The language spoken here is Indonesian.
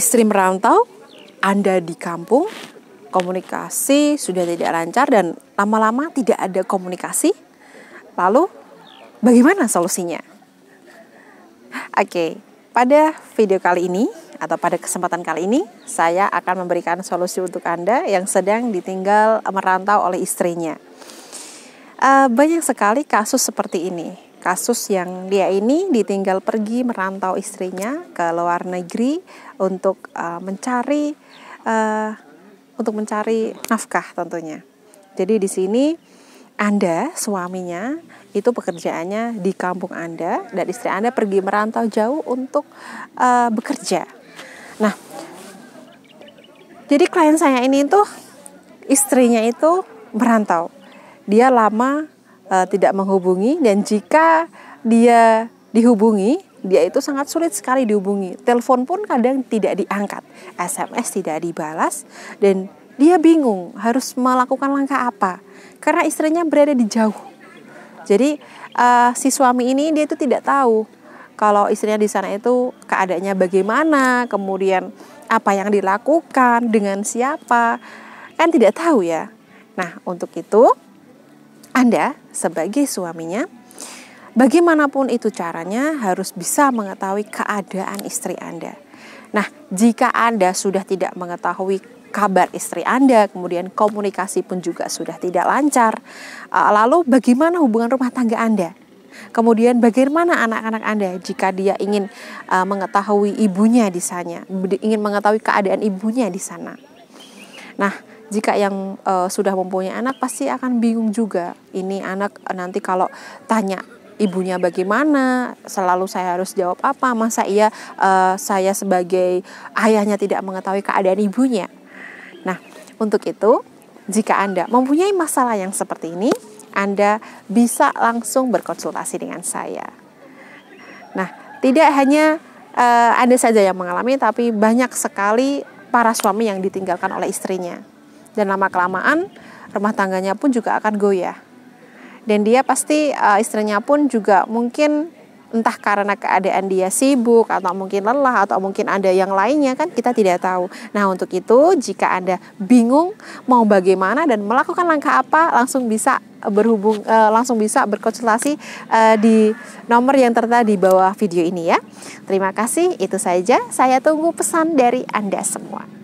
istri merantau, Anda di kampung, komunikasi sudah tidak lancar dan lama-lama tidak ada komunikasi. Lalu bagaimana solusinya? Oke, pada video kali ini atau pada kesempatan kali ini saya akan memberikan solusi untuk Anda yang sedang ditinggal merantau oleh istrinya. Uh, banyak sekali kasus seperti ini kasus yang dia ini ditinggal pergi merantau istrinya ke luar negeri untuk uh, mencari uh, untuk mencari nafkah tentunya. Jadi di sini Anda suaminya itu pekerjaannya di kampung Anda dan istri Anda pergi merantau jauh untuk uh, bekerja. Nah, jadi klien saya ini itu istrinya itu merantau. Dia lama uh, tidak menghubungi dan jika dia dihubungi dia itu sangat sulit sekali dihubungi. Telepon pun kadang tidak diangkat, SMS tidak dibalas, dan dia bingung harus melakukan langkah apa karena istrinya berada di jauh. Jadi uh, si suami ini dia itu tidak tahu kalau istrinya di sana itu keadaannya bagaimana, kemudian apa yang dilakukan dengan siapa, kan tidak tahu ya. Nah untuk itu anda sebagai suaminya, bagaimanapun itu caranya harus bisa mengetahui keadaan istri Anda. Nah, jika Anda sudah tidak mengetahui kabar istri Anda, kemudian komunikasi pun juga sudah tidak lancar. Eh, lalu bagaimana hubungan rumah tangga Anda? Kemudian bagaimana anak-anak Anda jika dia ingin eh, mengetahui ibunya di sana, ingin mengetahui keadaan ibunya di sana. Nah, jika yang e, sudah mempunyai anak pasti akan bingung juga. Ini anak eh, nanti kalau tanya ibunya bagaimana, selalu saya harus jawab apa, masa iya e, saya sebagai ayahnya tidak mengetahui keadaan ibunya. Nah, untuk itu jika Anda mempunyai masalah yang seperti ini, Anda bisa langsung berkonsultasi dengan saya. Nah, tidak hanya uh, Anda saja yang mengalami, tapi banyak sekali para suami yang ditinggalkan oleh istrinya dan lama kelamaan rumah tangganya pun juga akan goyah. Dan dia pasti uh, istrinya pun juga mungkin entah karena keadaan dia sibuk atau mungkin lelah atau mungkin ada yang lainnya kan kita tidak tahu. Nah, untuk itu jika Anda bingung mau bagaimana dan melakukan langkah apa langsung bisa berhubung uh, langsung bisa berkonsultasi uh, di nomor yang tertera di bawah video ini ya. Terima kasih, itu saja. Saya tunggu pesan dari Anda semua.